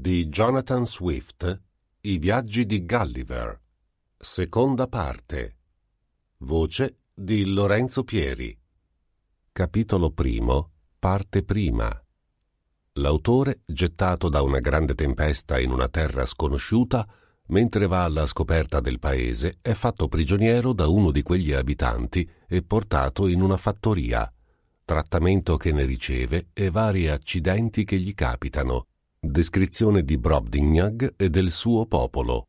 di Jonathan Swift I viaggi di Gulliver. Seconda parte. Voce di Lorenzo Pieri. Capitolo primo, parte prima. L'autore, gettato da una grande tempesta in una terra sconosciuta, mentre va alla scoperta del paese, è fatto prigioniero da uno di quegli abitanti e portato in una fattoria, trattamento che ne riceve e vari accidenti che gli capitano. Descrizione di Brobdingnag e del suo popolo.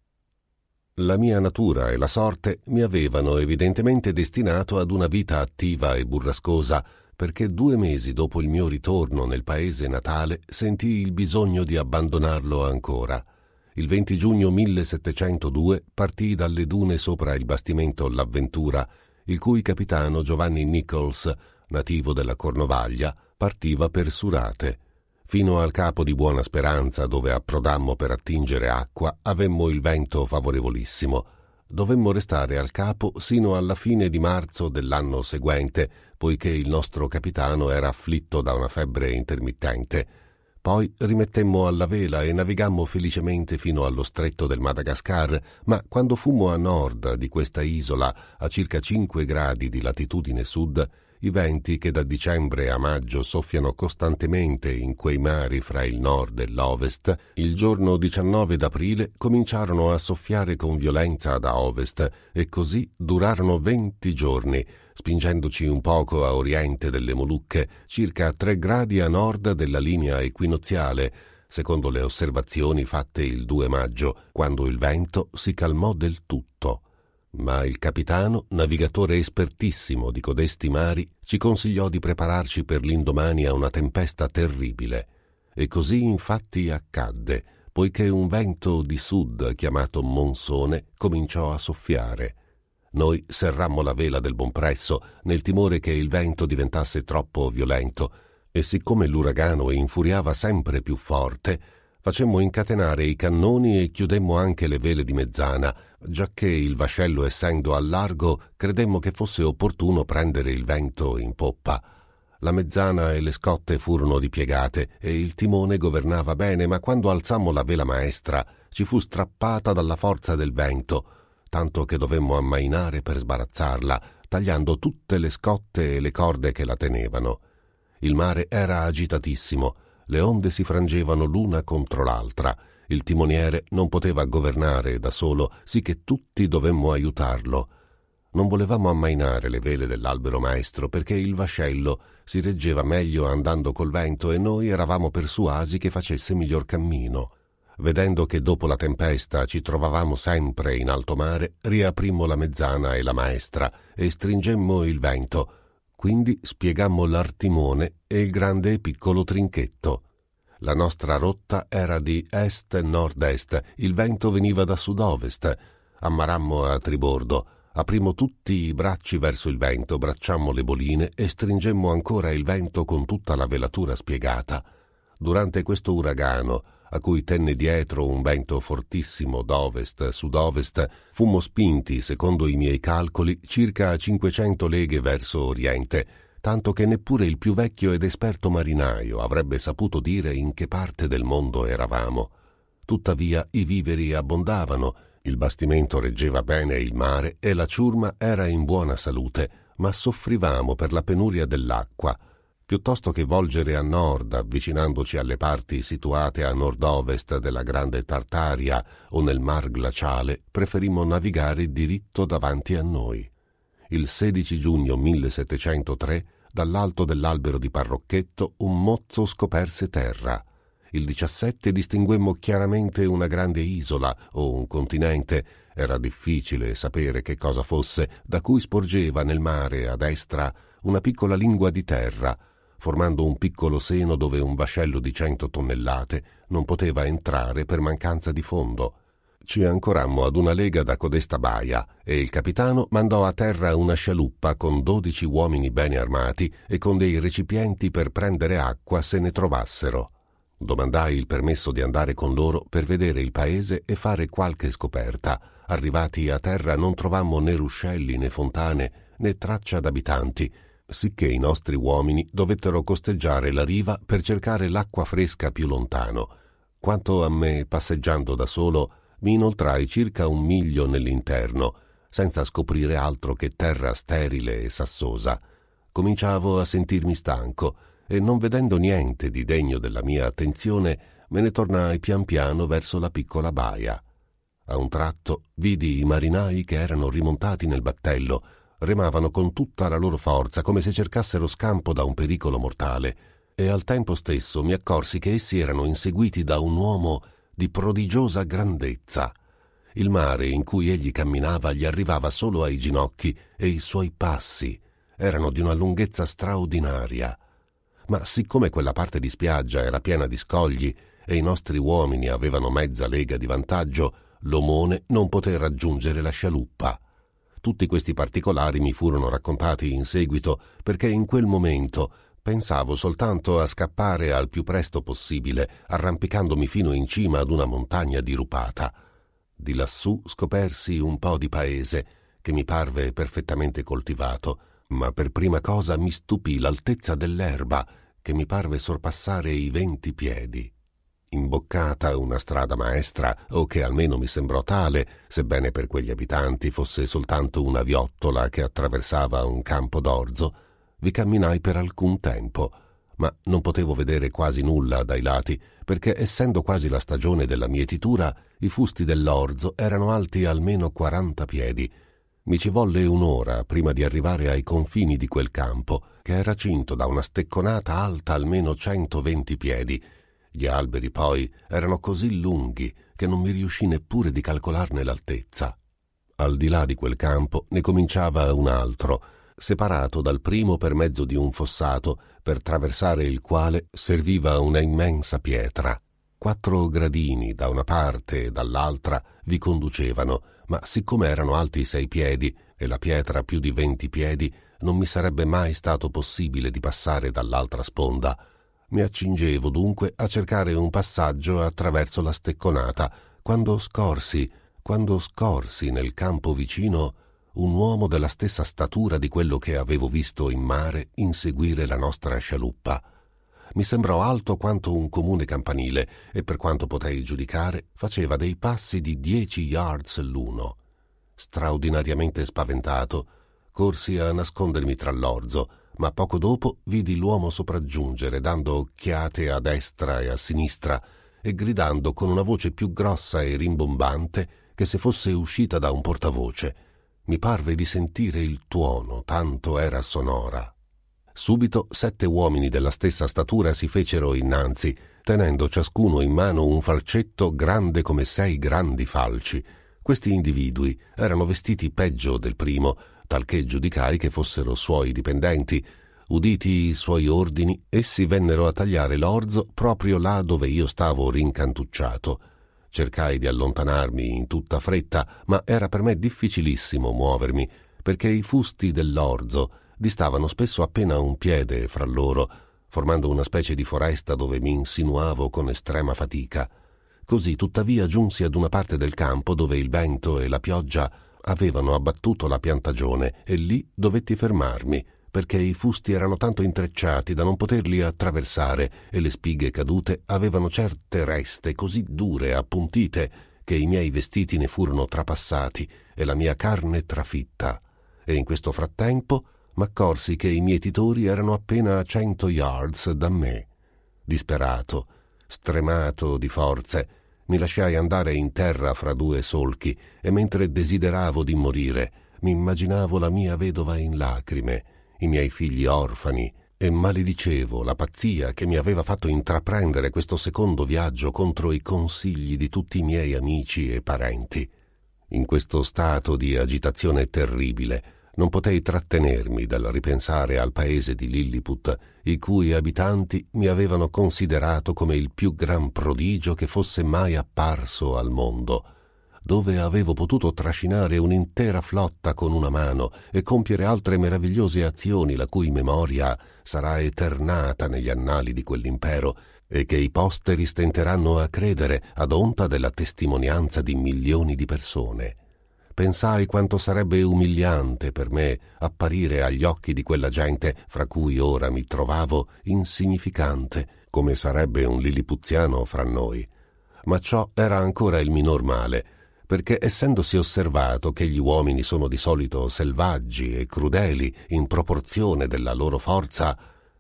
La mia natura e la sorte mi avevano evidentemente destinato ad una vita attiva e burrascosa, perché due mesi dopo il mio ritorno nel paese natale sentii il bisogno di abbandonarlo ancora. Il 20 giugno 1702 partì dalle dune sopra il bastimento L'Avventura, il cui capitano Giovanni Nichols, nativo della Cornovaglia, partiva per Surate Fino al capo di Buona Speranza, dove approdammo per attingere acqua, avemmo il vento favorevolissimo. Dovemmo restare al capo sino alla fine di marzo dell'anno seguente, poiché il nostro capitano era afflitto da una febbre intermittente. Poi rimettemmo alla vela e navigammo felicemente fino allo stretto del Madagascar, ma quando fummo a nord di questa isola, a circa 5 gradi di latitudine sud, i venti che da dicembre a maggio soffiano costantemente in quei mari fra il nord e l'ovest, il giorno 19 d'aprile cominciarono a soffiare con violenza da ovest e così durarono venti giorni, spingendoci un poco a oriente delle Molucche, circa tre gradi a nord della linea equinoziale, secondo le osservazioni fatte il 2 maggio, quando il vento si calmò del tutto ma il capitano, navigatore espertissimo di codesti mari, ci consigliò di prepararci per l'indomani a una tempesta terribile. E così infatti accadde, poiché un vento di sud, chiamato monsone, cominciò a soffiare. Noi serrammo la vela del buon presso, nel timore che il vento diventasse troppo violento, e siccome l'uragano infuriava sempre più forte, facemmo incatenare i cannoni e chiudemmo anche le vele di mezzana, giacché il vascello essendo al largo credemmo che fosse opportuno prendere il vento in poppa. La mezzana e le scotte furono ripiegate e il timone governava bene, ma quando alzammo la vela maestra ci fu strappata dalla forza del vento, tanto che dovemmo ammainare per sbarazzarla, tagliando tutte le scotte e le corde che la tenevano. Il mare era agitatissimo le onde si frangevano l'una contro l'altra. Il timoniere non poteva governare da solo, sì che tutti dovemmo aiutarlo. Non volevamo ammainare le vele dell'albero maestro perché il vascello si reggeva meglio andando col vento e noi eravamo persuasi che facesse miglior cammino. Vedendo che dopo la tempesta ci trovavamo sempre in alto mare, riaprimmo la mezzana e la maestra e stringemmo il vento quindi spiegammo l'artimone e il grande e piccolo trinchetto. La nostra rotta era di est-nord-est, il vento veniva da sud-ovest. Ammarammo a tribordo, aprimmo tutti i bracci verso il vento, bracciammo le boline e stringemmo ancora il vento con tutta la velatura spiegata. Durante questo uragano, a cui tenne dietro un vento fortissimo d'ovest-sud-ovest, fummo spinti, secondo i miei calcoli, circa 500 leghe verso oriente, tanto che neppure il più vecchio ed esperto marinaio avrebbe saputo dire in che parte del mondo eravamo. Tuttavia i viveri abbondavano, il bastimento reggeva bene il mare e la ciurma era in buona salute, ma soffrivamo per la penuria dell'acqua, piuttosto che volgere a nord avvicinandoci alle parti situate a nord-ovest della Grande Tartaria o nel Mar Glaciale, preferimmo navigare diritto davanti a noi. Il 16 giugno 1703, dall'alto dell'albero di Parrocchetto, un mozzo scoperse terra. Il 17 distinguemmo chiaramente una grande isola o un continente, era difficile sapere che cosa fosse, da cui sporgeva nel mare a destra una piccola lingua di terra, formando un piccolo seno dove un vascello di cento tonnellate non poteva entrare per mancanza di fondo. Ci ancorammo ad una lega da codesta baia e il capitano mandò a terra una scialuppa con dodici uomini bene armati e con dei recipienti per prendere acqua se ne trovassero. Domandai il permesso di andare con loro per vedere il paese e fare qualche scoperta. Arrivati a terra non trovammo né ruscelli né fontane né traccia d'abitanti sicché i nostri uomini dovettero costeggiare la riva per cercare l'acqua fresca più lontano. Quanto a me, passeggiando da solo, mi inoltrai circa un miglio nell'interno, senza scoprire altro che terra sterile e sassosa. Cominciavo a sentirmi stanco e non vedendo niente di degno della mia attenzione, me ne tornai pian piano verso la piccola baia. A un tratto vidi i marinai che erano rimontati nel battello remavano con tutta la loro forza come se cercassero scampo da un pericolo mortale, e al tempo stesso mi accorsi che essi erano inseguiti da un uomo di prodigiosa grandezza. Il mare in cui egli camminava gli arrivava solo ai ginocchi e i suoi passi erano di una lunghezza straordinaria. Ma siccome quella parte di spiaggia era piena di scogli e i nostri uomini avevano mezza lega di vantaggio, l'omone non poté raggiungere la scialuppa. Tutti questi particolari mi furono raccontati in seguito perché in quel momento pensavo soltanto a scappare al più presto possibile, arrampicandomi fino in cima ad una montagna dirupata. Di lassù scopersi un po' di paese che mi parve perfettamente coltivato, ma per prima cosa mi stupì l'altezza dell'erba che mi parve sorpassare i venti piedi imboccata una strada maestra, o che almeno mi sembrò tale, sebbene per quegli abitanti fosse soltanto una viottola che attraversava un campo d'orzo, vi camminai per alcun tempo, ma non potevo vedere quasi nulla dai lati, perché essendo quasi la stagione della mietitura, i fusti dell'orzo erano alti almeno quaranta piedi, mi ci volle un'ora prima di arrivare ai confini di quel campo, che era cinto da una stecconata alta almeno 120 piedi gli alberi poi erano così lunghi che non mi riuscì neppure di calcolarne l'altezza. Al di là di quel campo ne cominciava un altro, separato dal primo per mezzo di un fossato, per traversare il quale serviva una immensa pietra. Quattro gradini da una parte e dall'altra vi conducevano, ma siccome erano alti sei piedi e la pietra più di venti piedi, non mi sarebbe mai stato possibile di passare dall'altra sponda. Mi accingevo dunque a cercare un passaggio attraverso la stecconata, quando scorsi, quando scorsi nel campo vicino un uomo della stessa statura di quello che avevo visto in mare inseguire la nostra scialuppa. Mi sembrò alto quanto un comune campanile e per quanto potei giudicare faceva dei passi di dieci yards l'uno. Straordinariamente spaventato, corsi a nascondermi tra l'orzo ma poco dopo vidi l'uomo sopraggiungere, dando occhiate a destra e a sinistra e gridando con una voce più grossa e rimbombante che se fosse uscita da un portavoce. Mi parve di sentire il tuono, tanto era sonora. Subito sette uomini della stessa statura si fecero innanzi, tenendo ciascuno in mano un falcetto grande come sei grandi falci. Questi individui erano vestiti peggio del primo, talché giudicai che fossero suoi dipendenti. Uditi i suoi ordini, essi vennero a tagliare l'orzo proprio là dove io stavo rincantucciato. Cercai di allontanarmi in tutta fretta, ma era per me difficilissimo muovermi, perché i fusti dell'orzo distavano spesso appena un piede fra loro, formando una specie di foresta dove mi insinuavo con estrema fatica. Così tuttavia giunsi ad una parte del campo dove il vento e la pioggia avevano abbattuto la piantagione e lì dovetti fermarmi perché i fusti erano tanto intrecciati da non poterli attraversare e le spighe cadute avevano certe reste così dure e appuntite che i miei vestiti ne furono trapassati e la mia carne trafitta. E in questo frattempo m'accorsi che i mietitori erano appena a cento yards da me. Disperato, stremato di forze, mi lasciai andare in terra fra due solchi e mentre desideravo di morire, mi immaginavo la mia vedova in lacrime, i miei figli orfani, e maledicevo la pazzia che mi aveva fatto intraprendere questo secondo viaggio contro i consigli di tutti i miei amici e parenti. In questo stato di agitazione terribile, non potei trattenermi dal ripensare al paese di Lilliput, i cui abitanti mi avevano considerato come il più gran prodigio che fosse mai apparso al mondo, dove avevo potuto trascinare un'intera flotta con una mano e compiere altre meravigliose azioni la cui memoria sarà eternata negli annali di quell'impero e che i posteri stenteranno a credere ad onta della testimonianza di milioni di persone pensai quanto sarebbe umiliante per me apparire agli occhi di quella gente fra cui ora mi trovavo insignificante, come sarebbe un lillipuziano fra noi. Ma ciò era ancora il minor male, perché essendosi osservato che gli uomini sono di solito selvaggi e crudeli in proporzione della loro forza,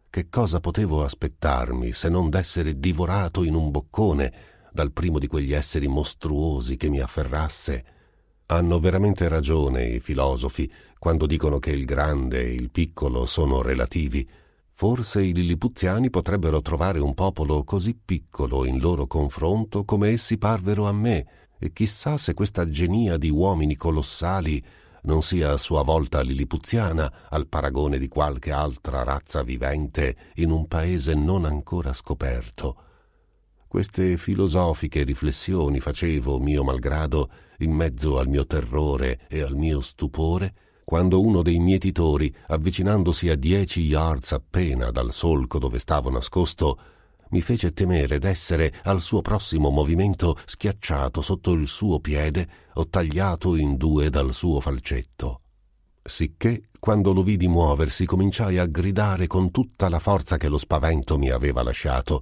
che cosa potevo aspettarmi se non d'essere divorato in un boccone dal primo di quegli esseri mostruosi che mi afferrasse? Hanno veramente ragione i filosofi quando dicono che il grande e il piccolo sono relativi. Forse i lillipuziani potrebbero trovare un popolo così piccolo in loro confronto come essi parvero a me, e chissà se questa genia di uomini colossali non sia a sua volta lillipuziana al paragone di qualche altra razza vivente in un paese non ancora scoperto. Queste filosofiche riflessioni facevo, mio malgrado, in mezzo al mio terrore e al mio stupore, quando uno dei mietitori, avvicinandosi a dieci yards appena dal solco dove stavo nascosto, mi fece temere d'essere al suo prossimo movimento schiacciato sotto il suo piede o tagliato in due dal suo falcetto. Sicché, quando lo vidi muoversi, cominciai a gridare con tutta la forza che lo spavento mi aveva lasciato,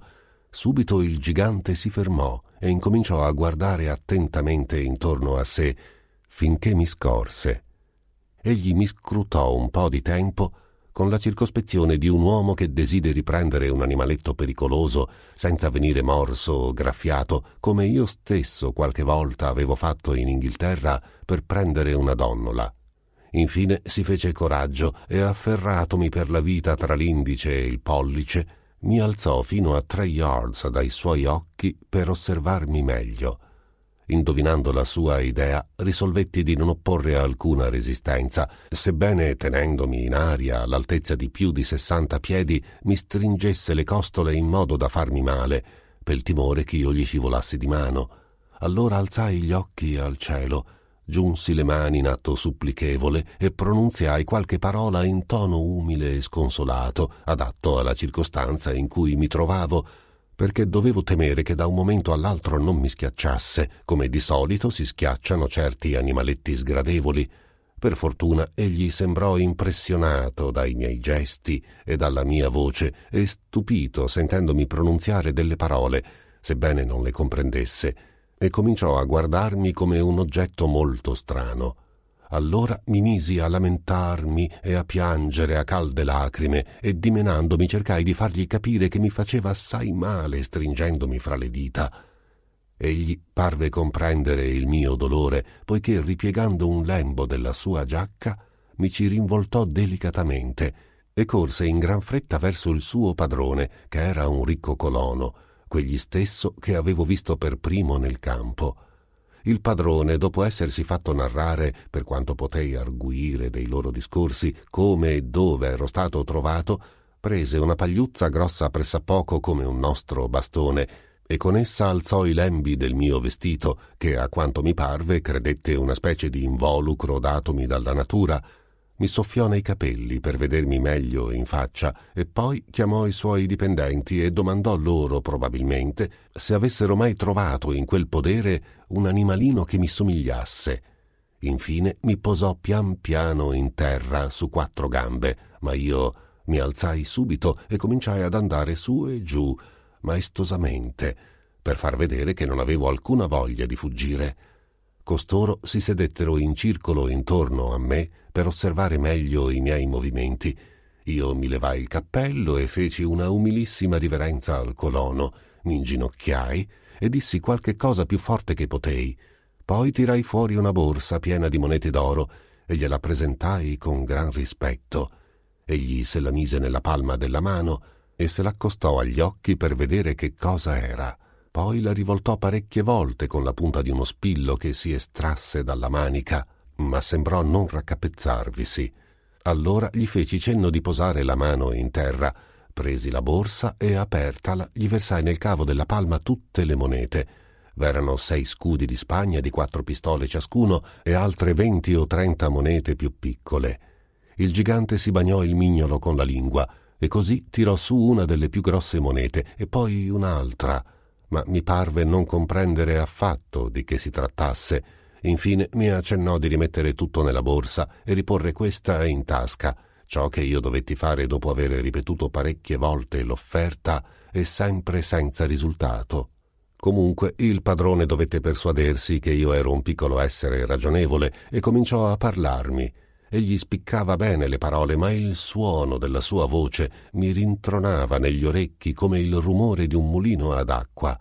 Subito il gigante si fermò e incominciò a guardare attentamente intorno a sé finché mi scorse. Egli mi scrutò un po' di tempo con la circospezione di un uomo che desideri prendere un animaletto pericoloso senza venire morso o graffiato, come io stesso qualche volta avevo fatto in Inghilterra per prendere una donnola. Infine si fece coraggio e afferratomi per la vita tra l'indice e il pollice, mi alzò fino a tre yards dai suoi occhi per osservarmi meglio. Indovinando la sua idea, risolvetti di non opporre alcuna resistenza, sebbene tenendomi in aria all'altezza di più di sessanta piedi mi stringesse le costole in modo da farmi male, per il timore che io gli scivolassi di mano. Allora alzai gli occhi al cielo Giunsi le mani in atto supplichevole e pronunziai qualche parola in tono umile e sconsolato, adatto alla circostanza in cui mi trovavo, perché dovevo temere che da un momento all'altro non mi schiacciasse, come di solito si schiacciano certi animaletti sgradevoli. Per fortuna egli sembrò impressionato dai miei gesti e dalla mia voce e stupito sentendomi pronunziare delle parole, sebbene non le comprendesse, e cominciò a guardarmi come un oggetto molto strano. Allora mi misi a lamentarmi e a piangere a calde lacrime e dimenandomi cercai di fargli capire che mi faceva assai male stringendomi fra le dita. Egli parve comprendere il mio dolore, poiché ripiegando un lembo della sua giacca mi ci rinvoltò delicatamente e corse in gran fretta verso il suo padrone, che era un ricco colono, quegli stesso che avevo visto per primo nel campo. Il padrone, dopo essersi fatto narrare, per quanto potei arguire dei loro discorsi, come e dove ero stato trovato, prese una pagliuzza grossa pressappoco come un nostro bastone e con essa alzò i lembi del mio vestito, che a quanto mi parve credette una specie di involucro datomi dalla natura, mi soffiò nei capelli per vedermi meglio in faccia e poi chiamò i suoi dipendenti e domandò loro probabilmente se avessero mai trovato in quel podere un animalino che mi somigliasse. Infine mi posò pian piano in terra su quattro gambe, ma io mi alzai subito e cominciai ad andare su e giù, maestosamente, per far vedere che non avevo alcuna voglia di fuggire. Costoro si sedettero in circolo intorno a me per osservare meglio i miei movimenti. Io mi levai il cappello e feci una umilissima riverenza al colono, mi inginocchiai e dissi qualche cosa più forte che potei. Poi tirai fuori una borsa piena di monete d'oro e gliela presentai con gran rispetto. Egli se la mise nella palma della mano e se l'accostò agli occhi per vedere che cosa era. Poi la rivoltò parecchie volte con la punta di uno spillo che si estrasse dalla manica, ma sembrò non raccapezzarvisi. Allora gli feci cenno di posare la mano in terra, presi la borsa e apertala gli versai nel cavo della palma tutte le monete. V'erano sei scudi di Spagna di quattro pistole ciascuno e altre venti o trenta monete più piccole. Il gigante si bagnò il mignolo con la lingua e così tirò su una delle più grosse monete e poi un'altra ma mi parve non comprendere affatto di che si trattasse. Infine mi accennò di rimettere tutto nella borsa e riporre questa in tasca, ciò che io dovetti fare dopo aver ripetuto parecchie volte l'offerta e sempre senza risultato. Comunque il padrone dovette persuadersi che io ero un piccolo essere ragionevole e cominciò a parlarmi Egli spiccava bene le parole, ma il suono della sua voce mi rintronava negli orecchi come il rumore di un mulino ad acqua.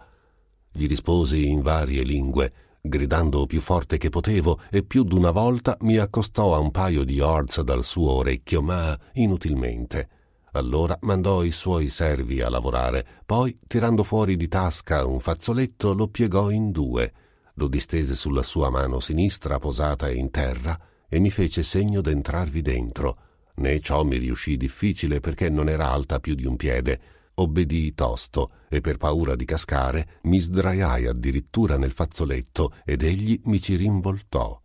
Gli risposi in varie lingue, gridando più forte che potevo, e più d'una volta mi accostò a un paio di orz dal suo orecchio, ma inutilmente. Allora mandò i suoi servi a lavorare, poi, tirando fuori di tasca un fazzoletto, lo piegò in due, lo distese sulla sua mano sinistra posata in terra, e mi fece segno d'entrarvi dentro, né ciò mi riuscì difficile perché non era alta più di un piede. Obbedii tosto e per paura di cascare mi sdraiai addirittura nel fazzoletto ed egli mi ci rinvoltò.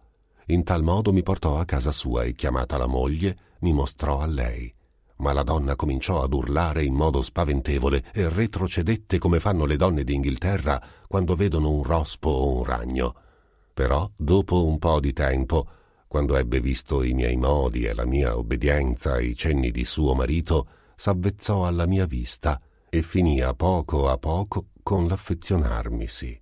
In tal modo mi portò a casa sua e chiamata la moglie mi mostrò a lei. Ma la donna cominciò ad urlare in modo spaventevole e retrocedette come fanno le donne d'Inghilterra quando vedono un rospo o un ragno. Però, dopo un po' di tempo, quando ebbe visto i miei modi e la mia obbedienza ai cenni di suo marito, s'avvezzò alla mia vista e finì a poco a poco con l'affezionarmisi.